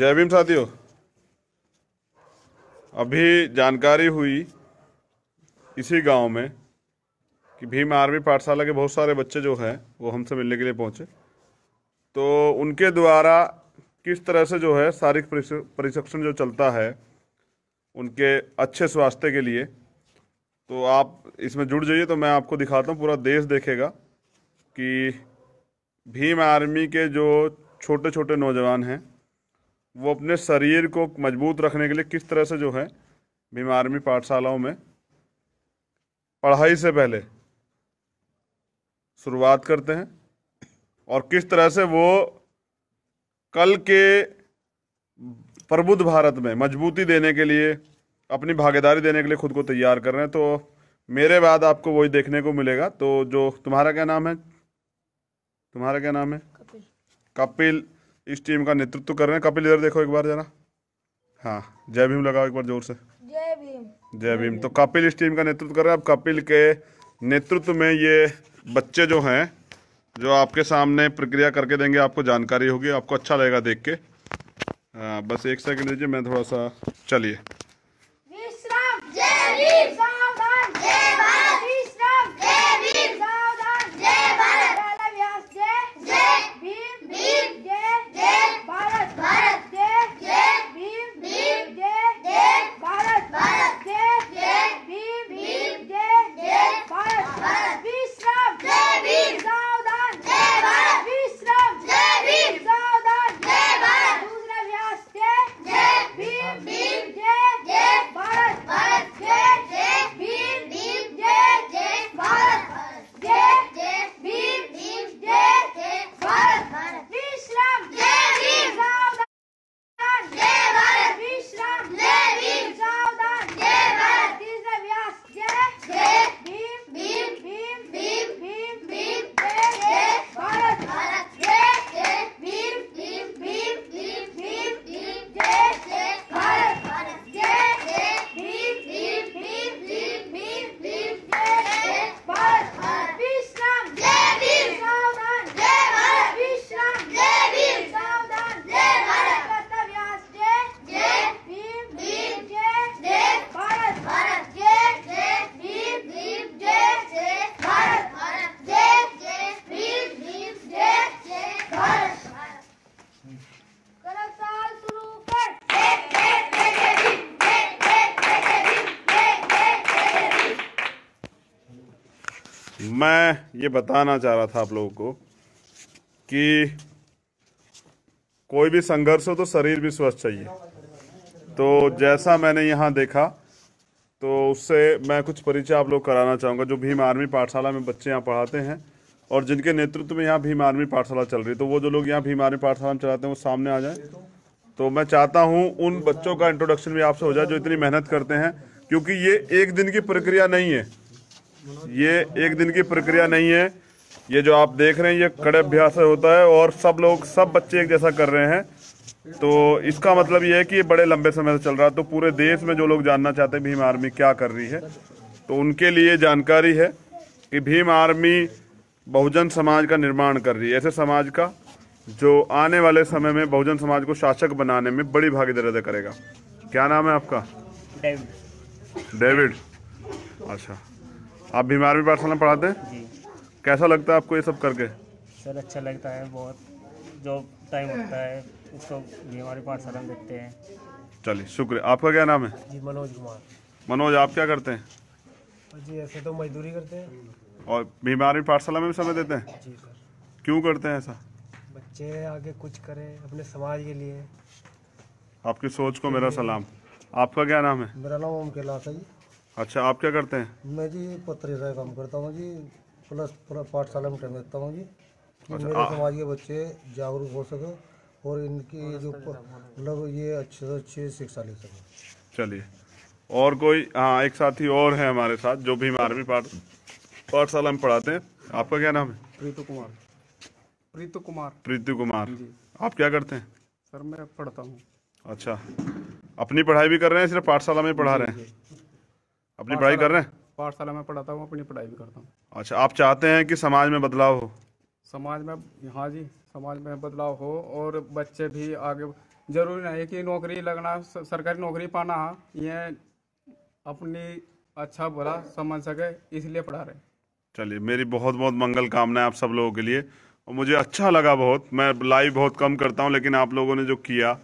जय भीम साथियों अभी जानकारी हुई इसी गांव में कि भीम आर्मी पाठशाला के बहुत सारे बच्चे जो हैं वो हमसे मिलने के लिए पहुंचे तो उनके द्वारा किस तरह से जो है शारीरिक प्रशिक्षण जो चलता है उनके अच्छे स्वास्थ्य के लिए तो आप इसमें जुड़ जाइए तो मैं आपको दिखाता हूँ पूरा देश देखेगा कि भीम आर्मी के जो छोटे छोटे नौजवान हैं वो अपने शरीर को मजबूत रखने के लिए किस तरह से जो है भीम आर्मी पाठशालाओं में पढ़ाई से पहले शुरुआत करते हैं और किस तरह से वो कल के प्रबुद्ध भारत में मजबूती देने के लिए अपनी भागीदारी देने के लिए खुद को तैयार कर रहे हैं तो मेरे बाद आपको वही देखने को मिलेगा तो जो तुम्हारा क्या नाम है तुम्हारा क्या नाम है कपिल कपिल इस टीम का नेतृत्व कर रहे हैं कपिल इधर देखो एक बार जरा हाँ जय भीम लगाओ एक बार जोर से जय भीम जय भीम तो कपिल इस टीम का नेतृत्व कर रहे हैं अब कपिल के नेतृत्व में ये बच्चे जो हैं जो आपके सामने प्रक्रिया करके देंगे आपको जानकारी होगी आपको अच्छा लगेगा देख के आ, बस एक सेकंड दीजिए मैं थोड़ा सा चलिए मैं ये बताना चाह रहा था आप लोगों को कि कोई भी संघर्ष हो तो शरीर भी स्वस्थ चाहिए तो जैसा मैंने यहाँ देखा तो उससे मैं कुछ परिचय आप लोग कराना चाहूँगा जो भीम आर्मी पाठशाला में बच्चे यहाँ पढ़ाते हैं और जिनके नेतृत्व में यहाँ भीम आर्मी पाठशाला चल रही है तो वो जो लोग यहाँ भीम आर्मी पाठशाला में चलाते हैं वो सामने आ जाए तो मैं चाहता हूँ उन बच्चों का इंट्रोडक्शन भी आपसे हो जाए जो इतनी मेहनत करते हैं क्योंकि ये एक दिन की प्रक्रिया नहीं है ये एक दिन की प्रक्रिया नहीं है ये जो आप देख रहे हैं ये कड़े अभ्यास होता है और सब लोग सब बच्चे एक जैसा कर रहे हैं तो इसका मतलब ये है कि ये बड़े लंबे समय से चल रहा है तो पूरे देश में जो लोग जानना चाहते हैं भीम आर्मी क्या कर रही है तो उनके लिए जानकारी है कि भीम आर्मी बहुजन समाज का निर्माण कर रही है ऐसे समाज का जो आने वाले समय में बहुजन समाज को शासक बनाने में बड़ी भागीदारी करेगा क्या नाम है आपका डेविड डेविड अच्छा आप बीमार भी पाठशाला में पढ़ाते हैं जी कैसा लगता है आपको ये सब करके सर अच्छा लगता है बहुत जो टाइम होता है उसको भीम पाठशाला में देखते हैं चलिए शुक्रिया आपका क्या नाम है जी मनोज कुमार मनोज आप क्या करते हैं जी ऐसे तो मजदूरी करते हैं और भीम पाठशाला में भी समय देते हैं जी सर क्यों करते हैं ऐसा बच्चे आगे कुछ करें अपने समाज के लिए आपकी सोच को मेरा सलाम आपका क्या नाम है मेरा नाम ओम कैलाश है जी अच्छा आप क्या करते हैं मैं जी पत्थरी का काम करता हूँ जी प्लस पाठशाला में टाइम देता हूँ जी कि अच्छा, मेरे समाज के बच्चे जागरूक हो सके और इनकी जो मतलब ये अच्छे से अच्छी शिक्षा ले सके चलिए और कोई हाँ एक साथी और है हमारे साथ जो भी आर्मी पाठ पाठशाला में पढ़ाते हैं आपका क्या नाम है प्रीतु कुमार प्रीतु कुमार प्रीतु कुमार जी आप क्या करते हैं सर मैं पढ़ता हूँ अच्छा अपनी पढ़ाई भी कर रहे हैं सिर्फ पाठशाला में पढ़ा रहे हैं अपनी पढ़ाई कर रहे हैं पाठशाला में पढ़ाता हूँ अपनी पढ़ाई भी करता हूँ अच्छा आप चाहते हैं कि समाज में बदलाव हो समाज में हाँ जी समाज में बदलाव हो और बच्चे भी आगे जरूरी नहीं कि नौकरी लगना सरकारी नौकरी पाना ये अपनी अच्छा बुरा समझ सके इसलिए पढ़ा रहे चलिए मेरी बहुत बहुत मंगल कामना है आप सब लोगों के लिए और मुझे अच्छा लगा बहुत मैं लाइव बहुत कम करता हूँ लेकिन आप लोगों ने जो किया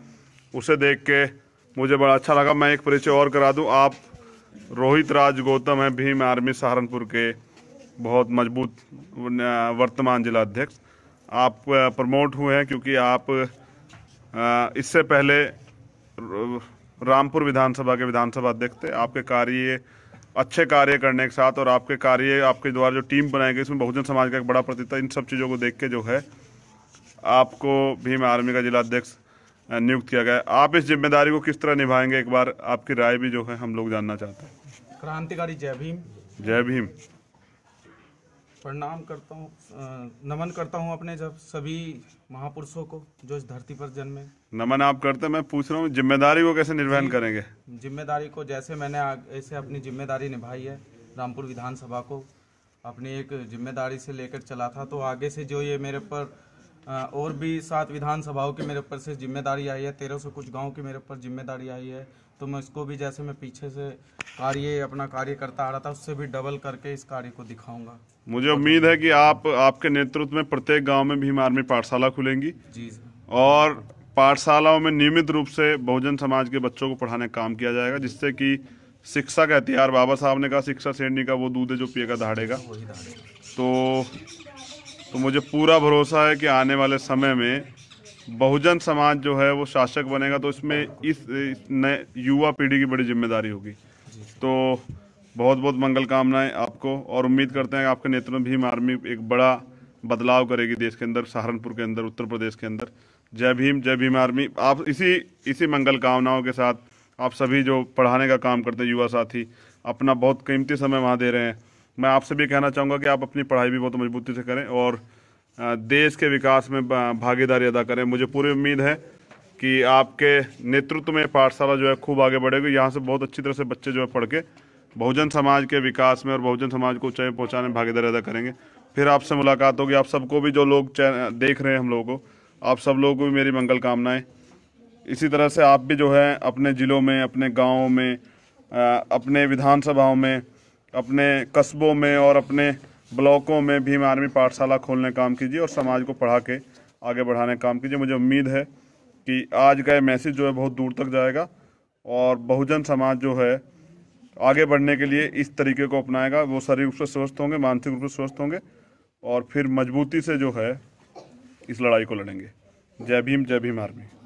उसे देख के मुझे बड़ा अच्छा लगा मैं एक परिचय और करा दूँ आप रोहित राज गौतम है भीम आर्मी सहारनपुर के बहुत मजबूत वर्तमान जिला अध्यक्ष आप प्रमोट हुए हैं क्योंकि आप इससे पहले रामपुर विधानसभा के विधानसभा अध्यक्ष थे आपके कार्य अच्छे कार्य करने के साथ और आपके कार्य आपके द्वारा जो टीम बनाई गई इसमें बहुजन समाज का एक बड़ा प्रतिता इन सब चीज़ों को देख के जो है आपको भीम आर्मी का जिला अध्यक्ष नियुक्त किया गया आप इस जिम्मेदारी को किस तरह निभाएंगे एक बार आपकी राय भी जो है हम लोग जानना चाहते हैं क्रांतिकारी जय भीम जय भीम प्रणाम करता हूँ नमन करता हूँ अपने जब सभी महापुरुषों को जो इस धरती पर जन्मे नमन आप करते मैं पूछ रहा हूँ जिम्मेदारी को कैसे निर्वहन करेंगे जिम्मेदारी को जैसे मैंने ऐसे अपनी जिम्मेदारी निभाई है रामपुर विधानसभा को अपनी एक जिम्मेदारी से लेकर चला था तो आगे से जो ये मेरे पर और भी सात विधानसभाओं की मेरे ऊपर से जिम्मेदारी आई है तेरह सौ कुछ गांव की मेरे ऊपर जिम्मेदारी आई है तो मैं इसको भी जैसे मैं पीछे से कार्य अपना कार्य करता आ रहा था उससे भी डबल करके इस कार्य को दिखाऊंगा मुझे उम्मीद है कि आप आपके नेतृत्व में प्रत्येक गांव में भीम आर्मी पाठशाला खुलेंगी जी और पाठशालाओं में नियमित रूप से बहुजन समाज के बच्चों को पढ़ाने का काम किया जाएगा जिससे कि शिक्षा का हथियार बाबा साहब ने कहा शिक्षा श्रेणी का वो दूध है जो पिएगा धाड़ेगा तो तो मुझे पूरा भरोसा है कि आने वाले समय में बहुजन समाज जो है वो शासक बनेगा तो इसमें इस, नए युवा पीढ़ी की बड़ी जिम्मेदारी होगी तो बहुत बहुत मंगल कामनाएं आपको और उम्मीद करते हैं कि आपके नेतृत्व भीम आर्मी एक बड़ा बदलाव करेगी देश के अंदर सहारनपुर के अंदर उत्तर प्रदेश के अंदर जय भीम जय भीम आर्मी आप इसी इसी मंगल कामनाओं के साथ आप सभी जो पढ़ाने का काम करते हैं युवा साथी अपना बहुत कीमती समय वहाँ दे रहे हैं मैं आपसे भी कहना चाहूँगा कि आप अपनी पढ़ाई भी बहुत मजबूती से करें और देश के विकास में भागीदारी अदा करें मुझे पूरी उम्मीद है कि आपके नेतृत्व में पाठशाला जो है खूब आगे बढ़ेगी यहाँ से बहुत अच्छी तरह से बच्चे जो है पढ़ के बहुजन समाज के विकास में और बहुजन समाज को ऊंचाई पहुँचाने में भागीदारी अदा करेंगे फिर आपसे मुलाकात होगी आप सबको भी जो लोग देख रहे हैं हम लोगों को आप सब लोगों को भी मेरी मंगल कामनाएं इसी तरह से आप भी जो है अपने ज़िलों में अपने गाँव में अपने विधानसभाओं में अपने कस्बों में और अपने ब्लॉकों में भीम आर्मी पाठशाला खोलने काम कीजिए और समाज को पढ़ा के आगे बढ़ाने काम कीजिए मुझे उम्मीद है कि आज का मैसेज जो है बहुत दूर तक जाएगा और बहुजन समाज जो है आगे बढ़ने के लिए इस तरीके को अपनाएगा वो शरीर रूप से स्वस्थ होंगे मानसिक रूप से स्वस्थ होंगे और फिर मजबूती से जो है इस लड़ाई को लड़ेंगे जय भीम जय भीम आर्मी